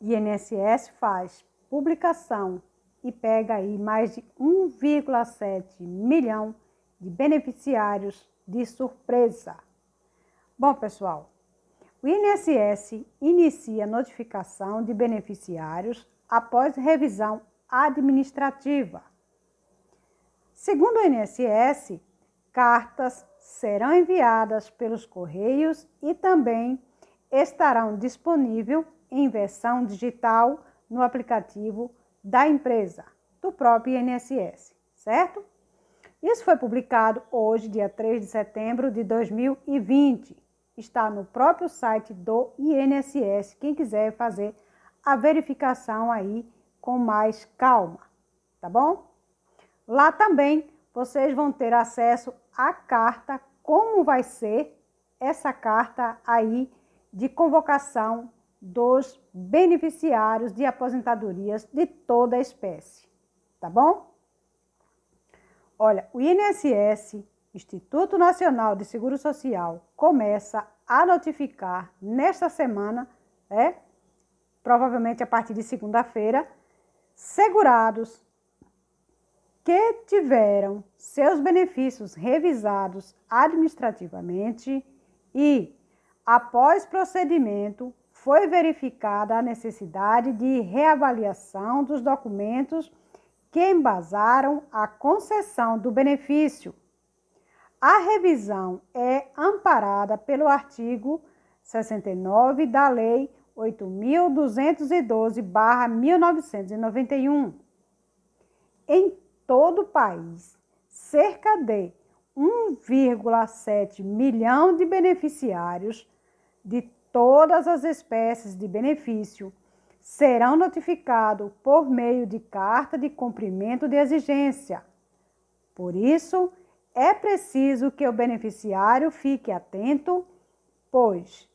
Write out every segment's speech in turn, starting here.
INSS faz publicação e pega aí mais de 1,7 milhão de beneficiários de surpresa. Bom, pessoal, o INSS inicia notificação de beneficiários após revisão administrativa. Segundo o INSS, cartas serão enviadas pelos correios e também estarão disponíveis em versão digital no aplicativo da empresa, do próprio INSS, certo? Isso foi publicado hoje, dia 3 de setembro de 2020. Está no próprio site do INSS, quem quiser fazer a verificação aí com mais calma, tá bom? Lá também vocês vão ter acesso à carta, como vai ser essa carta aí de convocação dos beneficiários de aposentadorias de toda a espécie, tá bom? Olha, o INSS, Instituto Nacional de Seguro Social, começa a notificar nesta semana, é, né, provavelmente a partir de segunda-feira, segurados que tiveram seus benefícios revisados administrativamente e, após procedimento, foi verificada a necessidade de reavaliação dos documentos que embasaram a concessão do benefício. A revisão é amparada pelo artigo 69 da Lei 8.212-1991. Em todo o país, cerca de 1,7 milhão de beneficiários de todas as espécies de benefício serão notificados por meio de carta de cumprimento de exigência. Por isso, é preciso que o beneficiário fique atento, pois,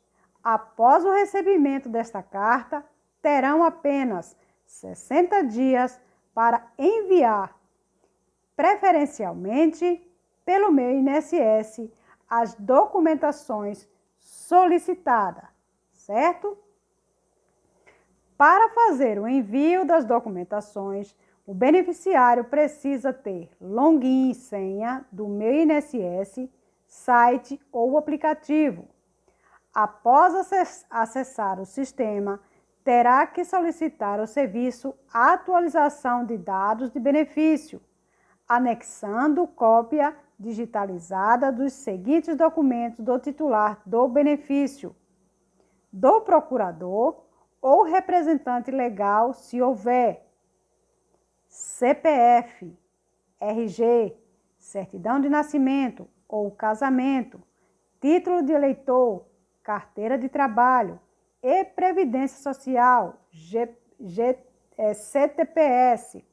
após o recebimento desta carta, terão apenas 60 dias para enviar, preferencialmente pelo meu INSS, as documentações solicitadas certo? Para fazer o envio das documentações, o beneficiário precisa ter login e senha do Meu INSS, site ou aplicativo. Após acessar o sistema, terá que solicitar ao serviço atualização de dados de benefício, anexando cópia digitalizada dos seguintes documentos do titular do benefício: do procurador ou representante legal, se houver. CPF, RG, certidão de nascimento ou casamento, título de eleitor, carteira de trabalho e previdência social, G, G, é, CTPS,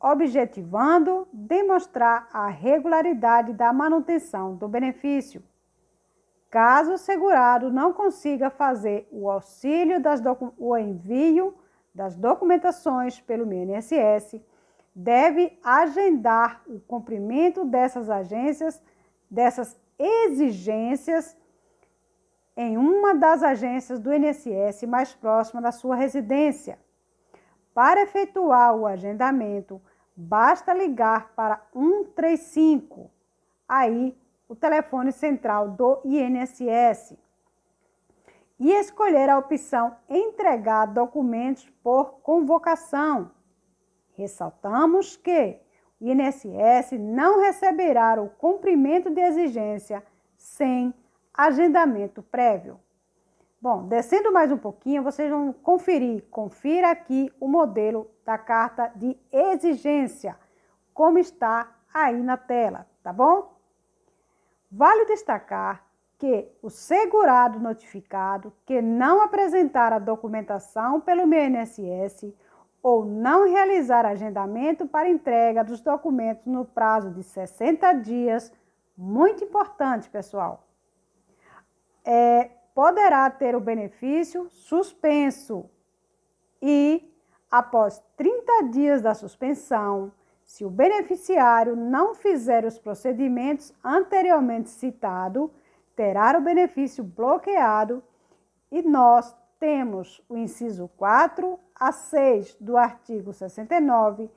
objetivando demonstrar a regularidade da manutenção do benefício. Caso o segurado não consiga fazer o auxílio das o envio das documentações pelo INSS, deve agendar o cumprimento dessas agências, dessas exigências em uma das agências do INSS mais próxima da sua residência. Para efetuar o agendamento, basta ligar para 135. Aí o telefone central do INSS e escolher a opção Entregar documentos por convocação. Ressaltamos que o INSS não receberá o cumprimento de exigência sem agendamento prévio. Bom, descendo mais um pouquinho, vocês vão conferir, confira aqui o modelo da carta de exigência, como está aí na tela, tá bom? Vale destacar que o segurado notificado que não apresentar a documentação pelo INSS ou não realizar agendamento para entrega dos documentos no prazo de 60 dias, muito importante, pessoal, é, poderá ter o benefício suspenso e, após 30 dias da suspensão, se o beneficiário não fizer os procedimentos anteriormente citados, terá o benefício bloqueado e nós temos o inciso 4 a 6 do artigo 69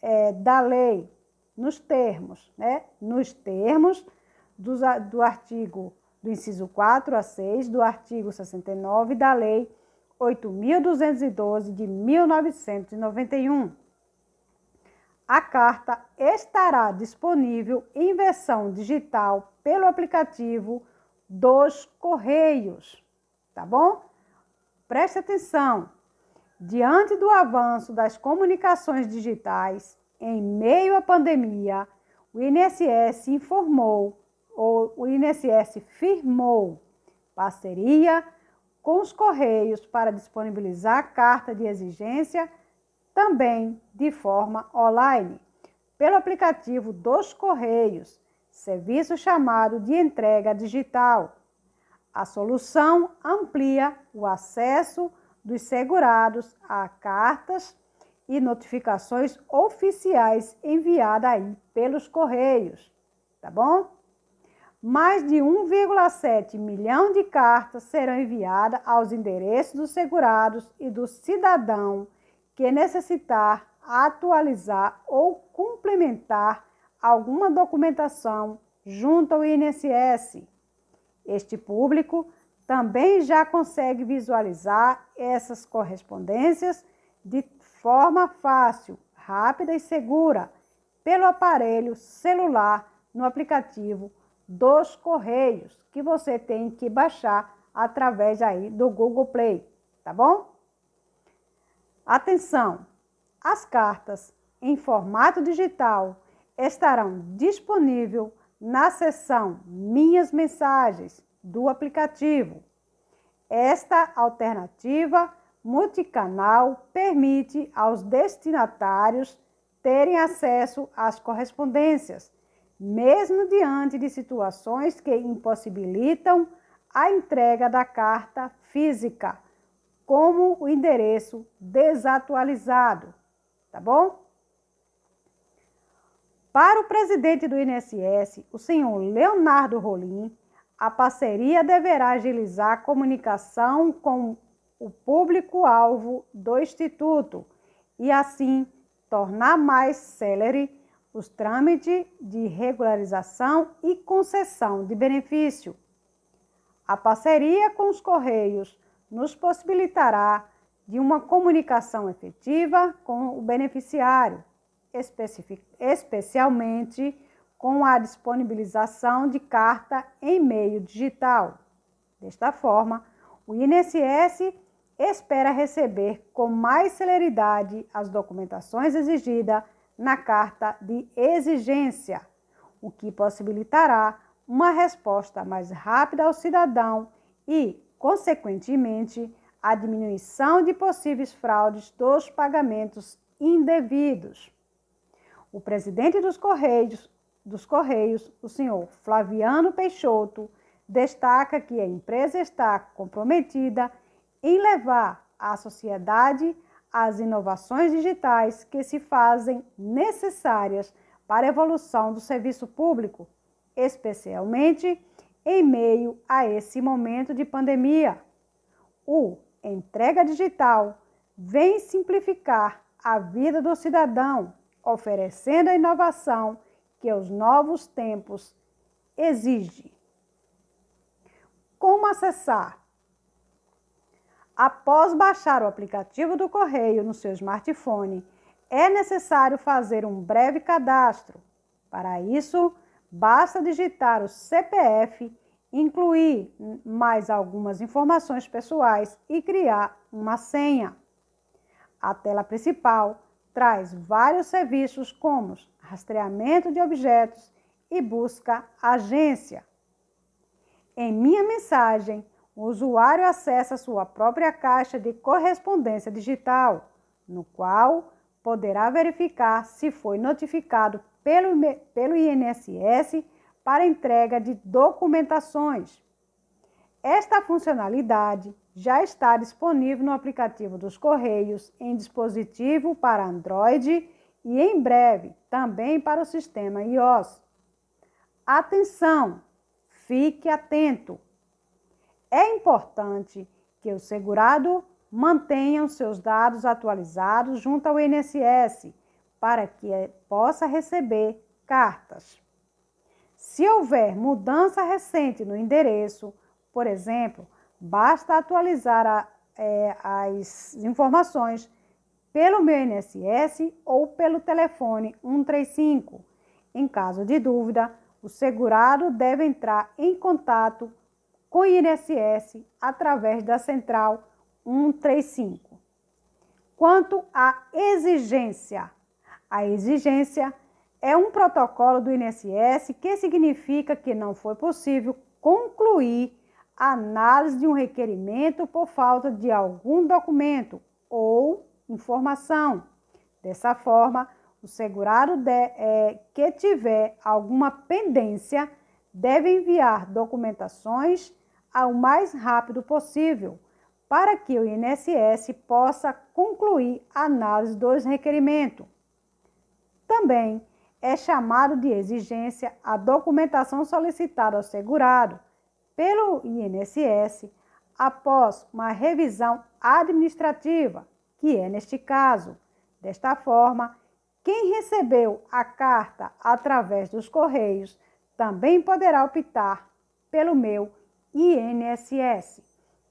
é, da lei, nos termos, né? Nos termos do, do artigo do inciso 4 a 6 do artigo 69 da lei 8.212 de 1991. A carta estará disponível em versão digital pelo aplicativo dos Correios, tá bom? Preste atenção. Diante do avanço das comunicações digitais em meio à pandemia, o INSS informou ou o INSS firmou parceria com os Correios para disponibilizar a carta de exigência também de forma online, pelo aplicativo dos Correios, serviço chamado de entrega digital. A solução amplia o acesso dos segurados a cartas e notificações oficiais enviadas aí pelos Correios, tá bom? Mais de 1,7 milhão de cartas serão enviadas aos endereços dos segurados e do cidadão que necessitar atualizar ou complementar alguma documentação junto ao INSS. Este público também já consegue visualizar essas correspondências de forma fácil, rápida e segura pelo aparelho celular no aplicativo dos Correios, que você tem que baixar através aí do Google Play, tá bom? Atenção! As cartas em formato digital estarão disponíveis na seção Minhas Mensagens do aplicativo. Esta alternativa multicanal permite aos destinatários terem acesso às correspondências, mesmo diante de situações que impossibilitam a entrega da carta física como o endereço desatualizado, tá bom? Para o presidente do INSS, o senhor Leonardo Rolim, a parceria deverá agilizar a comunicação com o público-alvo do Instituto e, assim, tornar mais célere os trâmites de regularização e concessão de benefício. A parceria com os Correios nos possibilitará de uma comunicação efetiva com o beneficiário, especialmente com a disponibilização de carta em meio digital. Desta forma, o INSS espera receber com mais celeridade as documentações exigidas na carta de exigência, o que possibilitará uma resposta mais rápida ao cidadão e consequentemente, a diminuição de possíveis fraudes dos pagamentos indevidos. O presidente dos Correios, dos Correios, o senhor Flaviano Peixoto, destaca que a empresa está comprometida em levar à sociedade as inovações digitais que se fazem necessárias para a evolução do serviço público, especialmente em meio a esse momento de pandemia. O entrega digital vem simplificar a vida do cidadão, oferecendo a inovação que os novos tempos exigem. Como acessar? Após baixar o aplicativo do correio no seu smartphone, é necessário fazer um breve cadastro. Para isso, Basta digitar o CPF, incluir mais algumas informações pessoais e criar uma senha. A tela principal traz vários serviços como rastreamento de objetos e busca agência. Em minha mensagem, o usuário acessa sua própria caixa de correspondência digital, no qual poderá verificar se foi notificado pelo, pelo INSS para entrega de documentações. Esta funcionalidade já está disponível no aplicativo dos Correios em dispositivo para Android e em breve também para o sistema iOS. Atenção! Fique atento! É importante que o segurado mantenham seus dados atualizados junto ao INSS para que possa receber cartas. Se houver mudança recente no endereço, por exemplo, basta atualizar a, é, as informações pelo meu INSS ou pelo telefone 135. Em caso de dúvida, o segurado deve entrar em contato com o INSS através da central 135. Quanto à exigência, a exigência é um protocolo do INSS que significa que não foi possível concluir a análise de um requerimento por falta de algum documento ou informação. Dessa forma, o segurado de, é, que tiver alguma pendência deve enviar documentações ao mais rápido possível para que o INSS possa concluir a análise dos requerimentos. Também é chamado de exigência a documentação solicitada ao segurado pelo INSS após uma revisão administrativa, que é neste caso. Desta forma, quem recebeu a carta através dos correios também poderá optar pelo meu INSS.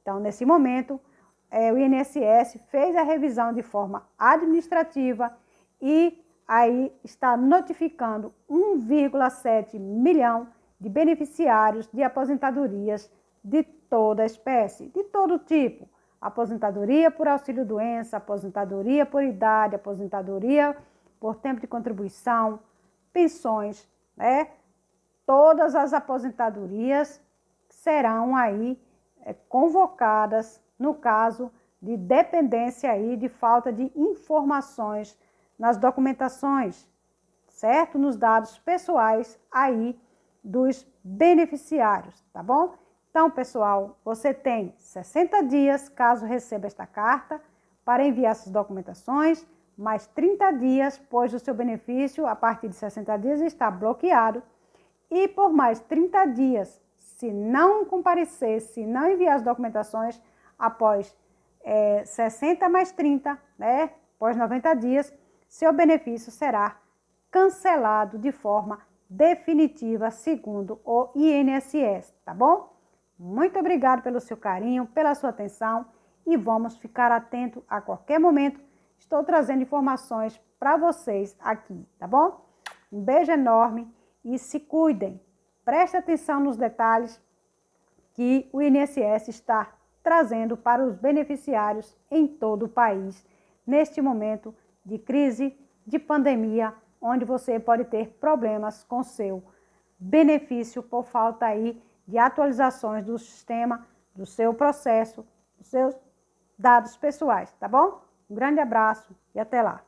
Então, nesse momento, é, o INSS fez a revisão de forma administrativa e aí está notificando 1,7 milhão de beneficiários de aposentadorias de toda espécie, de todo tipo. Aposentadoria por auxílio-doença, aposentadoria por idade, aposentadoria por tempo de contribuição, pensões, né? Todas as aposentadorias serão aí é, convocadas no caso de dependência e de falta de informações nas documentações, certo? Nos dados pessoais aí dos beneficiários, tá bom? Então, pessoal, você tem 60 dias, caso receba esta carta, para enviar suas documentações, mais 30 dias, pois o seu benefício, a partir de 60 dias, está bloqueado, e por mais 30 dias se não comparecer, se não enviar as documentações após é, 60 mais 30, né, após 90 dias, seu benefício será cancelado de forma definitiva, segundo o INSS, tá bom? Muito obrigado pelo seu carinho, pela sua atenção e vamos ficar atento a qualquer momento. Estou trazendo informações para vocês aqui, tá bom? Um beijo enorme e se cuidem. Preste atenção nos detalhes que o INSS está trazendo para os beneficiários em todo o país neste momento de crise, de pandemia, onde você pode ter problemas com seu benefício por falta aí de atualizações do sistema, do seu processo, dos seus dados pessoais, tá bom? Um grande abraço e até lá.